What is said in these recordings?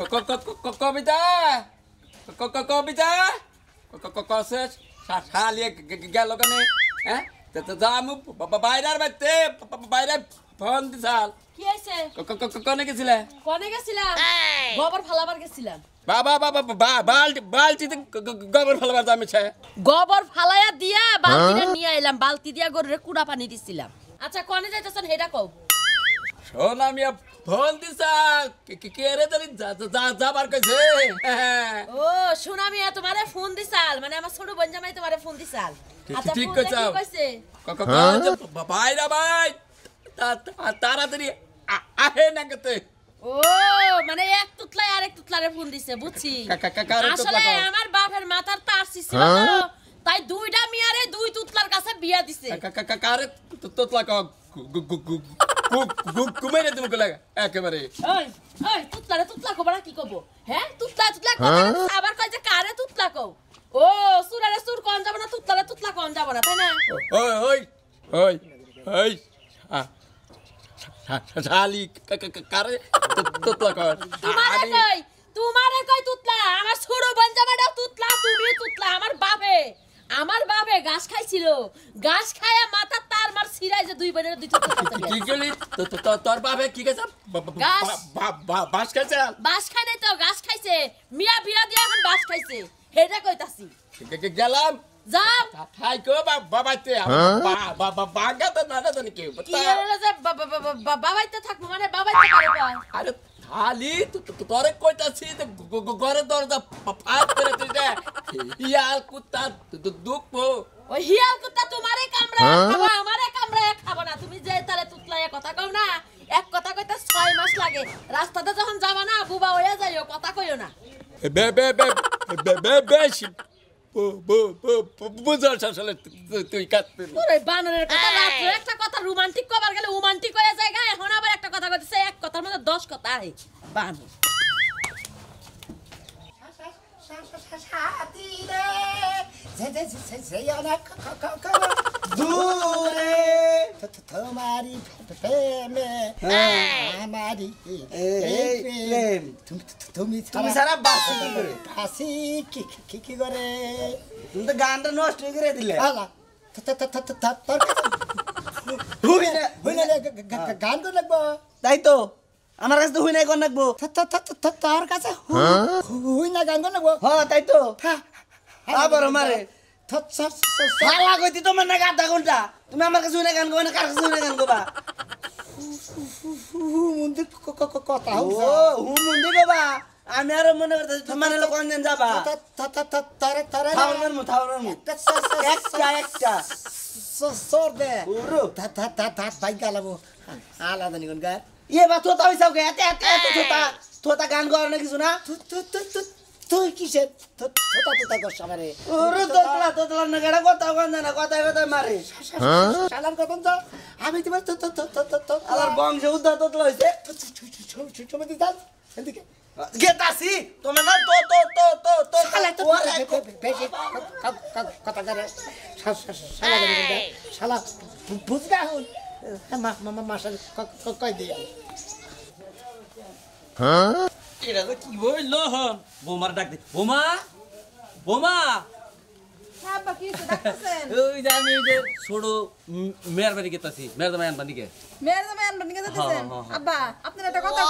কবিতা কবিতা কসে শালিয়ে গেল কেন হ্যাঁ যা আমি বাইরার বাইতে বাইরে ফোন দিছাল কি হইছে কনে গেছিলে কনে গেছিলাম গোবর ফালাবার গেছিলাম বাবা বাবা বালতি বালতিতে গোবর ফালাবার যামিছে গোবর ফালায়া দিয়া বালতিটা নিয়ে আইলাম বালতি দিয়া গরুরে কুড়া পানি দিছিলাম আচ্ছা কনে যাইতেছেন হেডা কও ফোন দিছা কে রে কইছে ও সোনা তোমারে ফোন দিছাল মানে আমার ছোট বোন জামাই তোমারে ফোন আচ্ছা, ঠিক ভাই ভাই তাড়াতাড়ি আহে না কতে ও মানে এক তুতলাই আরেক তুতলারে ফোন দিছে বুঝছি আসলে আমার বাপের মাথার তার ছিল হ্যাঁ? তাই দুইটা মিয়ারে দুই তুতলার কাছে বিয়া দিছে কারে তুতলা কক তুতলা কি কব তুতলা তুতলা যাব না তুতলা তুতলা যাব তুতলা তোমারে কই তুতলা আমার সুরো বঞ্জাবাটাও তুতলা তুমি তুতলা আমার বাবে আমার বাবে ঘাস খাইছিল গাছ খায় মাথা ছিড়াই যে দুই বোনের দুই কি তোর বাবে কি গেছে বাস খাইছে বাস খাই নাই তো গাছ খাইছে মিয়া বিয়া দিয়ে এখন বাস খাইছে হেটা কইতাছি গেলাম মানে ঘরে দরজা দুঃখ ও হিয়াল কুত্তা তোমারে কামড়া হ্যাঁ? দাঁড়াইয়া কথা কও না এক কথা কইতে ছয় মাস লাগে রাস্তাতে যখন যাবা না বুবা হইয়া যাইও কথা কইও না বে বে বে বে বে বেশি বুঝার শাসলে তুই বানরের একটা কথা রোমান্টিক কবার গেলে রোমান্টিক হয়ে যায় এখন আবার একটা কথা কইতেছে এক কথার মধ্যে দশ কথা বানর সাথীরে যেও না দূরে তোমারি প্রেমে আমারি প্রেম তুমি তুমি সারা বাসি কি করে বাসি কি কি কি করে তুমি তো গানটা নষ্ট হয়ে করে দিলে আলা তোর গান তো লাগবো তাই তো আমার কাছে তো হুই নাই গন লাগবো তোর কাছে হুই না গান গন লাগবো হ্যাঁ তাই তো আবার মারে শালা কইতি তোমার না আধা ঘন্টা তুমি আমার কাছে হুই না গান গোবা না কার কাছে হুই না গান গোবা মন্দির কথা ও হু মন্দির গোবা আমি আরো মনে করতেছি তোমার হলো কোনদিন যাবা একটা একটা সর দে ভাই গালাবো আলাদা নিগন গায় ইয়ে বা থোতা হইছাও গে এত গান গাওয়ার কিছু না তুই কিসের থোতা থোতা করছ আমারে না গেড়া কথা গন্ধ না কথা মারে আমি তোমার তো তো তো তো তো বংশ উদ্ধার দোতলা হইছে শালা তো বেশি কথা হল মা মা মাসাল কয় দিয়ে এটা হ্যাঁ, কে হ্যাঁ, হ্যাঁ, আপনার একটা কথা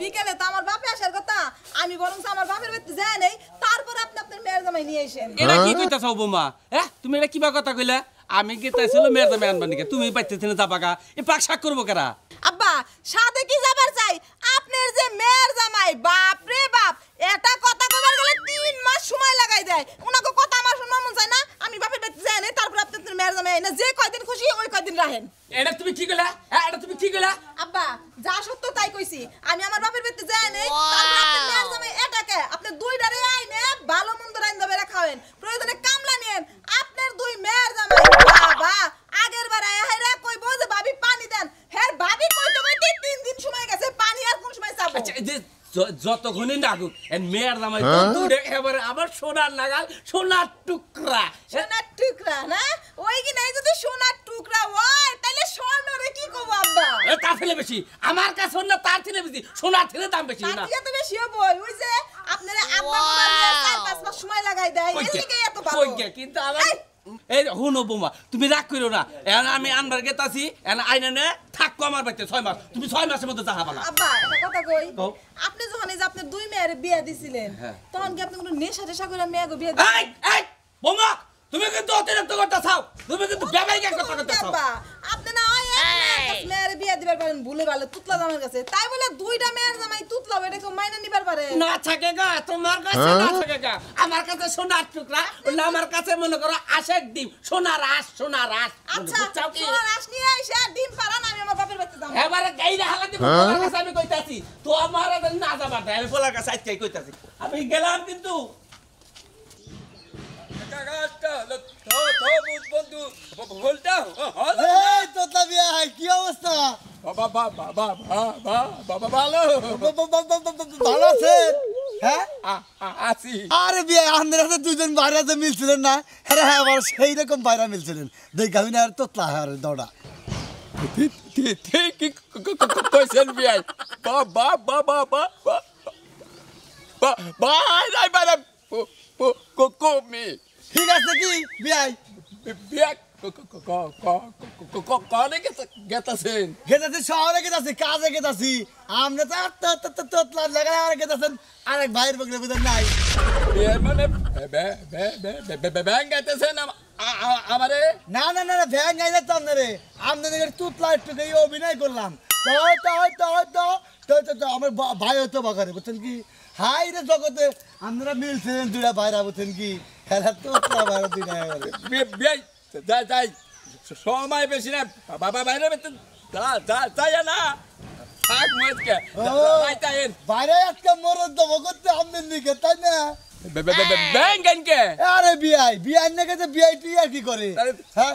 বিকেলে তো আমার বাপে আসার কথা আমি বরং আমার বাপের বাড়িতে যাই নাই তারপর আপনি আপনার মেয়ের জামাই নিয়ে এসেন এটা কি কইতাছো বোমা হ্যাঁ তুমি এটা কিবা কথা কইলা আমি গীতাই ছিল মেয়ের দামে আনবা নাকি তুমি পাইতেছি যাবা যাবাগা এ পাক শাক করবো কারা আব্বা সাথে কি যাবার চাই আপনার যে মেয়ের জামাই বাপ রে বাপ এটা কথা কবার গেলে তিন মাস সময় লাগাই দেয় উনাকে কথা আমার শুনবা মন চায় না আমি বাপের বাড়িতে যাই না তারপর আপনার মেয়ের জামাই আই না যে কয়দিন খুশি ওই কয়দিন রাহেন এটা তুমি কি কইলা হ্যাঁ এটা তুমি কি কইলা আব্বা যা সত্য তাই কইছি আমি আমার বাপের বাড়িতে যাই না তারপর আপনার মেয়ের জামাই এটাকে আপনি দুই ডারে আইনে ভালো মন্দ রাইন দেবে খাওয়েন প্রয়োজনে কাম যে যতক্ষণই নাগুক মেয়ের দামাই দূরে হ্যাঁ? এবারে আবার সোনার নাগাল সোনার টুকরা সোনার টুকরা না ওই কি নাই যদি সোনার টুকরা হয় তাহলে স্বর্ণ রে কি কব আব্বা তার ছেলে বেশি আমার কাছে স্বর্ণ তার ছেলে বেশি সোনার ছেলে দাম বেশি না তার তো বেশি হবে ওই যে আপনারা আব্বা চার পাঁচ মাস সময় লাগাই দেয় এর এত ভালো কিন্তু আমার এই হুনো বৌমা তুমি রাগ করো না এখন আমি আনবার গেতাছি এখন আইনে নে থাকবো আমার বাড়িতে ছয় মাস তুমি ছয় মাসের মধ্যে যাহা পালা আব্বা আপনি যখন এই যে আপনি দুই মেয়ের বিয়া দিছিলেন হ্যাঁ। তখন কি আপনি কোনো নেশা টেশা করে মেয়েকে বিয়া দিলেন এই বৌমা তুমি কিন্তু অতিরিক্ত করতে চাও তুমি কিন্তু ব্যাপারিক একটা কথা চাও আপনি না মেয়ের বিয়ে দিবার পারেন ভুলে ভালো তুতলা জামার কাছে না থাকে গা তোমার কাছে হ্যাঁ? না থাকে বলে আমার আচ্ছা, যাব এবারে গাইরা হালা হ্যাঁ? আমি গেলাম কিন্তু কাকাটা হলো থো থো বুঝ বন্ধু ভুলটা হলো এই তো তবে কি অবস্থা বাবা বাবা বাবা বাবা ভালো ভালো আছে হ্যাঁ আছি আরে বিয়ে আন্দ্রাতে দুজন বাইরাতে মিলছিলেন না আরে হ্যাঁ আবার সেই রকম বাইরা মিলছিলেন দেখ আমি না আর তো তাহার দৌড়া ঠিকই কইছেন বিয়াই বা বা বা বা বা বা বা বাই বাই বাই কো কো মি ঠিক আছে কি বিয়াই বিয়া গেতাছেন শহরে গেতাছি কাজে গেতাছি তো আর নাই মানে আমারে ব্যাং গাইলে তো একটু অভিনয় করলাম তো তো আমার ভাই হতো বাগারে বুঝছেন কি হাই রে জগতে আমরা মিলছেন দুটা বাইরা বলছেন কি খেলা তো বাইরা দুটা যাই সময় বেশি না বাবা বাইরে যাই না বাইরে একটা মরদ দেবো করতে আমদের দিকে তাই না আরে বিআই বিআই না গেছে বিআই টি আর কি করে হ্যাঁ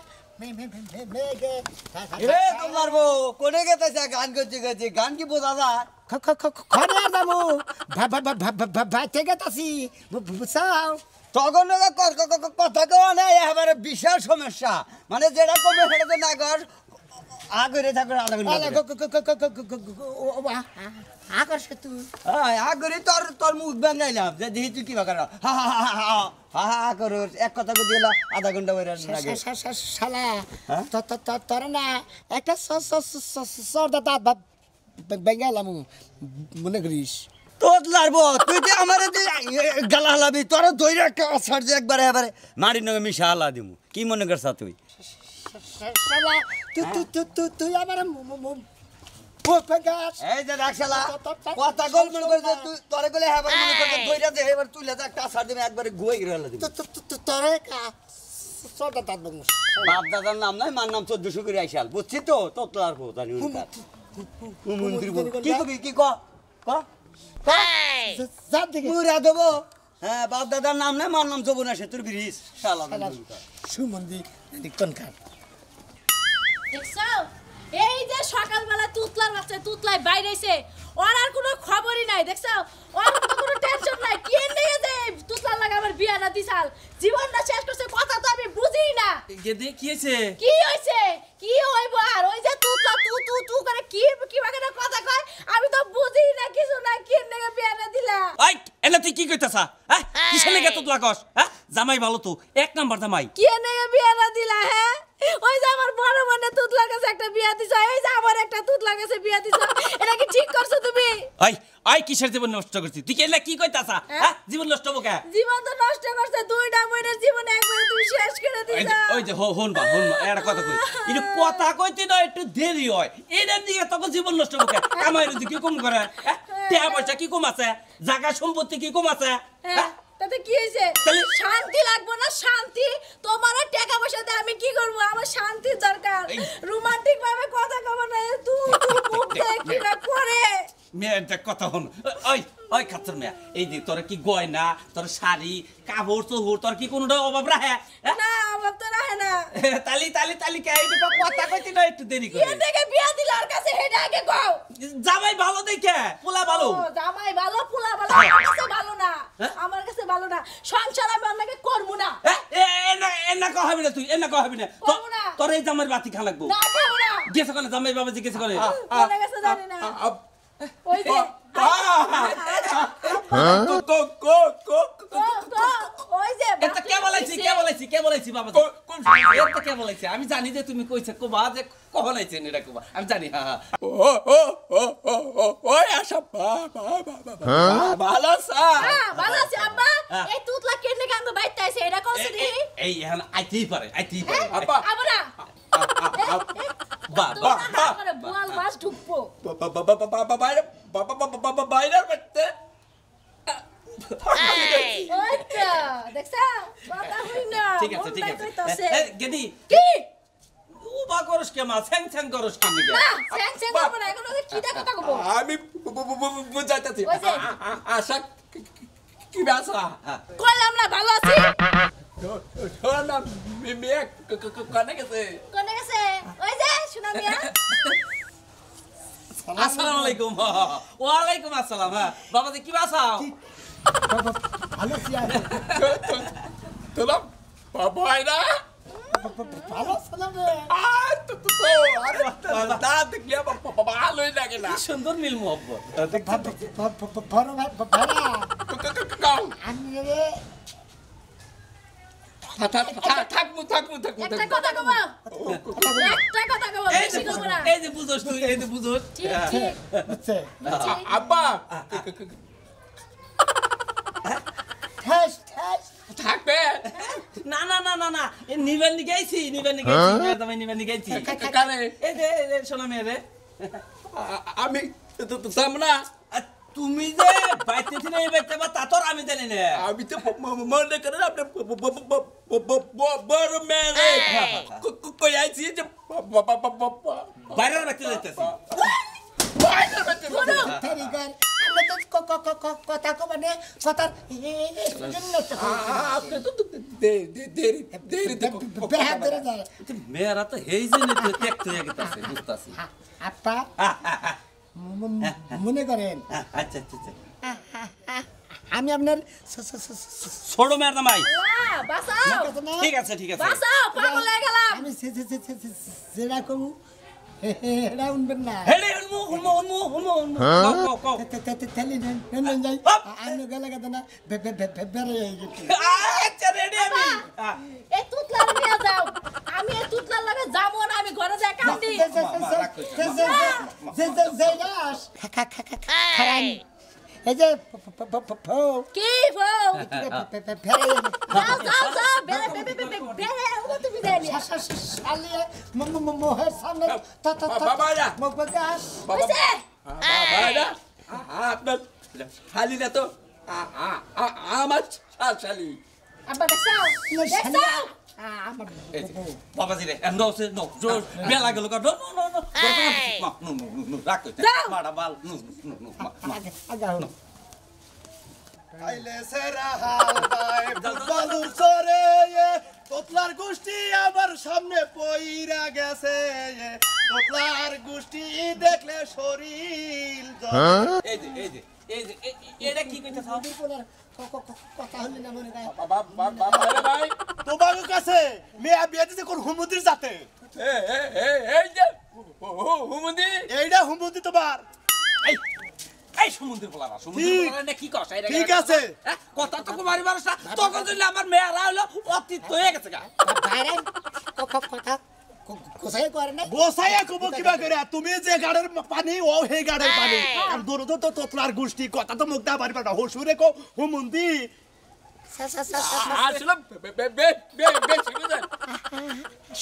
বিশাল সমস্যা মানে যেরকম হেঁটে না হ্যাঁ, যে হা হা হা হা হা হা এক কথা মনে করিস তোর লারবো তুই যে আমার গালা হালাবি তোর দৈরা ছাড়ছে মারি নগে মিশা হালা দিব কি মনে করছা তুই তুই তুই তুই তুই তুই আমার এই যে রাখছালা কথা গোল মনে করে যে তুই তোরে গলে হেবার হ্যাঁ মনে করে ধইরা যে হেবার তুইলা যে একটা আসার নাম নাই মার নাম চোদ্দ সুকুরি আইসাল বুঝছি তো তোতলার বউ জানি মন্দির বউ কি কবি কি দেবো হ্যাঁ নাম নাই মার নাম ব্রিজ দেখছো এই যে সকালবেলা তুতলার বাচ্চা তুতলায় বাইরেছে ওর আর কোনো খবরই নাই দেখছো ওর কোনো টেনশন নাই কি নিয়ে যে তুতলার লাগা আমার বিয়া না দিছাল জীবনটা শেষ করছে কথা তো আমি বুঝি না গেদে কি হয়েছে কি হয়েছে কি হইব আর ওই যে তুতলা তু তু তু করে কি কি বাগানে কথা কয় আমি তো বুঝি না কিছু না কি নিয়ে বিয়া না দিলা আই এলা তুই কি কইতাছা হ্যাঁ কিসের লাগা তুতলা কস হ্যাঁ জামাই ভালো তো এক নাম্বার জামাই কি নিয়ে বিয়া না দিলা হ্যাঁ ওই যে আমার বড় মানে তুতলার কাছে একটা বিয়া দিছ ওই যে আমার একটা তুতলার কাছে বিয়া দিছ এটা কি ঠিক করছো তুমি ওই আই কিসের জীবন নষ্ট করছিস তুই কেলা কি কইতাছা হ্যাঁ? হ্যাঁ জীবন নষ্ট হবো কে জীবন তো নষ্ট করছে দুইটা বইনের জীবন একবারে তুমি শেষ করে দিছ ওই যে হন বা হন একটা কথা কই এটা কথা কইতে না একটু দেরি হয় এদের দিকে তখন জীবন নষ্ট হবো কে আমার দিকে কম করে হ্যাঁ? হ্যাঁ। টাকা পয়সা কি কম আছে জায়গা সম্পত্তি কি কম আছে হ্যাঁ তাতে কি হয়েছে শান্তি লাগবো না শান্তি তোমার টাকা পয়সা দিয়ে আমি কি করব আমার শান্তির দরকার রোমান্টিক ভাবে কথা কব না তুই মুখ দেখি না করে মেয়েটা কথা হন ওই ওই খাচ্ছর মেয়া এই যে তোর কি গয়না তোর শাড়ি কাপড় চোপড় তোর কি কোনোটা অভাব রাহে হ্যাঁ? না অভাব তো রাহে না তালি তালি তালি কে এই কথা কইতি না একটু দেরি করে এটাকে বিয়া দিল আর কাছে হেডে আগে গাও জামাই ভালো দেখে পোলা ভালো জামাই ভালো পোলা ভালো হ্যাঁ। ভালো না হ্যাঁ? সংসার আমি আপনাকে করব না এনা কহ হবে না তুই এনা কহ হবে না তোর এই জামের বাতি খা লাগবো গেছে কলে জামের বাবা জিজ্ঞেস করে ওই যে আমি জানি যে তুমি কইছে কোবা যে কহ লাইছে এটা কোবা আমি জানি হা ভালো ভালো এই তুতলা কেনে গাঙ্গ বাইতে আছে এটা কইছ দি এই এখন আইতেই পারে আইতেই পারে আপা আমরা বা বা বা বুয়াল বাস ঢুকবো বা বা বা বা বা বাইরে বা বা বা বা বাইরে করতে ঠিক আছে ঠিক আছে গেদি কি উবা করস কে মা স্যাং স্যাং করস কে নিকে স্যাং স্যাং করব না এখন কি কথা কব আমি যাইতাছি আশা কি ব্যবসা কইলাম না ভালো আছি শোনা না মেয়ে কানে গেছে কানে গেছে ওই যে শোনা মিয়া আসসালামু আলাইকুম ওয়া আলাইকুম আসসালাম বাবা যে কি ব্যবসা ভালো আছি তোলা বাবা না সুন্দর নীল থাকবো এই যে বুঝোস তুই এই যে বুঝোস থাকবে না না না না নিবেন নি গেছি নিবেন নি গেছি তুমি নিবেন নি গেছি কারে এ দে শোনা মেয়ে রে আমি তো সামনা তুমি যে বাইতে ছিলে বাইতে বা তা আমি জানি না আমি তো মনে করেন আপনি বড় মেরে কই আইছি যে বাইরের ব্যক্তি যাইতেছি বাইরের ব্যক্তি মনে করেন আচ্ছা, আচ্ছা, আচ্ছা। আমি আপনার ছোট মেয়ের নামাই ঠিক আছে ঠিক আছে আমি হেডা এ তুতলা নিয়ে যাও আমি তুতলা লাগে যাব না আমি ঘরে যাই খা খা খা খারাই এই কি ফো বেরে বেরে বেরে হাসাসি সালে মোহের সামনে বাবারা মুখবাস হইছে বাবারা আপনার শালিরা তো আমার শালি আবার দেখছাও দেখছাও বাবাজি রে এন্ড আছে নো জোর বেলা গেল কা নো নো নো নো নো নো নো রাখ মাড়া বাল নো নো নো তাইলে সেরা হাওয়ায় ফুটবলুর সরে তোতলার গোষ্ঠী আমার সামনে পইরা গেছে তোতলার গোষ্ঠী দেখলে শরীর হ্যাঁ? এই যে এই যে এই যে এটা কি কইতাছ কথা হল না মনে গায় বাবা তোমার হুমুদি এইটা হুমুদি তোমার মানে হ্যাঁ? কিবা তুমি যে গাড়ের পানি ও হে গাড়ের পানি হ্যাঁ। আর দূর তো তোতলার গোষ্ঠী কথা তো মুখ দা বাড়ি পাটা হসুরে কো হুমুন্দি বেশ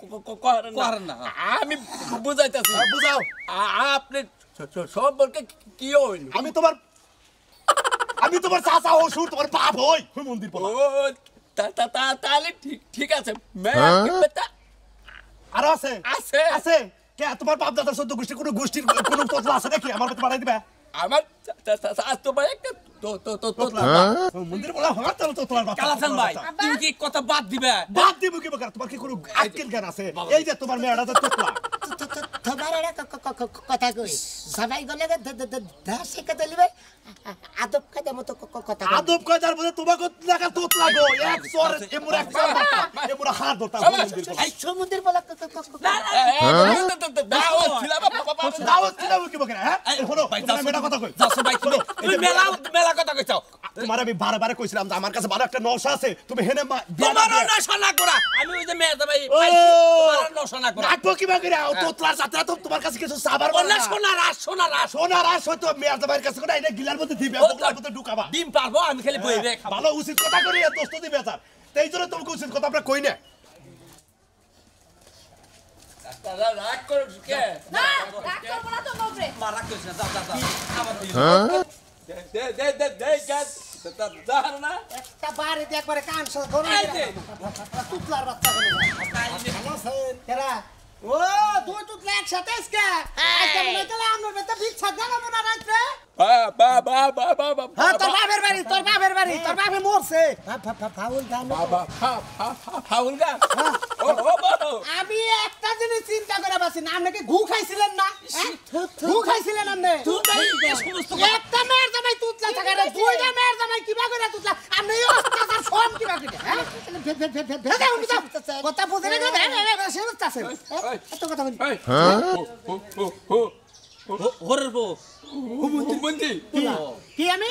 হ্যাঁ। আমি বুঝাইতেছি হ্যাঁ, বুঝাও আপনি সম্পর্কে কি হইল আমি তোমার আমি তোমার চাচা অসুর তোমার বাপ হই মন্দির তাহলে ঠিক ঠিক আছে হ্যাঁ? আর আছে আছে আছে কে তোমার বাপ দাদার সদ্য গোষ্ঠী কোনো গোষ্ঠীর কোনো কথা আছে নাকি আমার বাড়াই দিবা আমার তো ভাই একটা তো তো তো তো মন্দির বলা হওয়ার তো তো তোমার কালাসান ভাই তুমি কি কথা বাদ দিবে বাদ সমুদ্রের আচ্ছা, আচ্ছা, হ্যাঁ? কাছে ভালো হ্যাঁ। কিছু সোনা সোনা কাছে গিলার মধ্যে ঢুকাবা ডিম পারবো আমি খালি হ্যাঁ, ভালো উচিত কথা করি দোস্ত দিবে তোমাকে উচিত কথা আমরা কই না রাগ করো কে না রাগ করব না তো নবরে মা রাগ করিস না যা যা যা আমার দে দে দে দে দে গ্যাস সেটা দার না একটা বাড়ি দিয়ে একবারে কান সর করে দে তুতলার বাচ্চা বলে আছেন তেরা ও দুই তুতলা একসাথে আজকে বাপের বাড়ি তোর বাপের মরছে আমি একটা জিনিস চিন্তা করে বাসি না আপনাকে ঘু খাইছিলেন না ঘু খাইছিলেন আপনি একটা মেয়ের জামাই তুতলা থাকে না দুইটা মেয়ের জামাই কিবা করে তুতলা আপনি অত্যাচার সব কিবা করে কথা বুঝে না কথা বলতেছেন এত কথা বলছি হরের বউ হুমন্দি কি আমি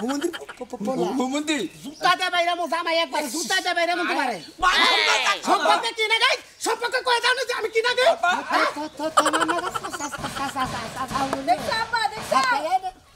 হুমন্দি হুমন্দি জুতা দে বাইরে মো জামাই একবার জুতা দে বাইরে মো তোমারে সম্পর্কে কি না গাই সম্পর্কে কই দাও না যে আমি কি না গাই তো তো তো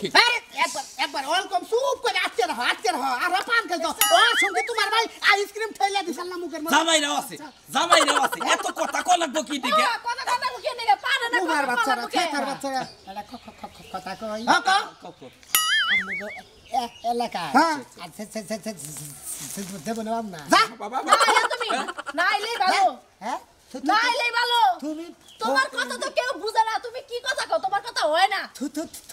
আরে তোমার কথা তুমি তোমার কথা তো কেউ বুঝে না তুমি কি কথা কও তোমার কথা হয় না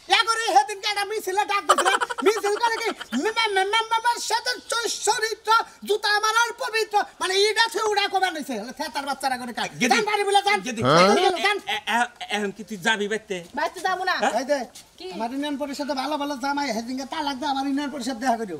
এগরে হেদিন কেডা মিছিল ডাক দিছিল মিছিল করে কি মেম্বার সাথে চরিত্র জুতা মারার পবিত্র মানে ই গাছে উড়া কবার নিছে সেতার বাচ্চারা করে কাজ জান বাড়ি বলে জান এখন কি তুই যাবি বাইতে বাইতে যাবো না হ্যাঁ? আমার ইউনিয়ন পরিষদে ভালো ভালো জামাই হেদিনকে তালাক দে আমার ইউনিয়ন পরিষদ দেখা করিও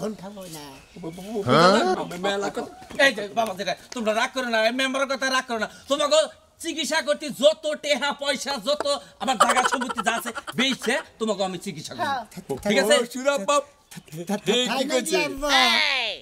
রাগ করো না মেম্বারের কথা রাগ করো না তোমাকে চিকিৎসা করতে যত টেহা পয়সা যত আমার জায়গা সম্পত্তি যা আছে বেচছে তোমাকে আমি চিকিৎসা করবো ঠিক আছে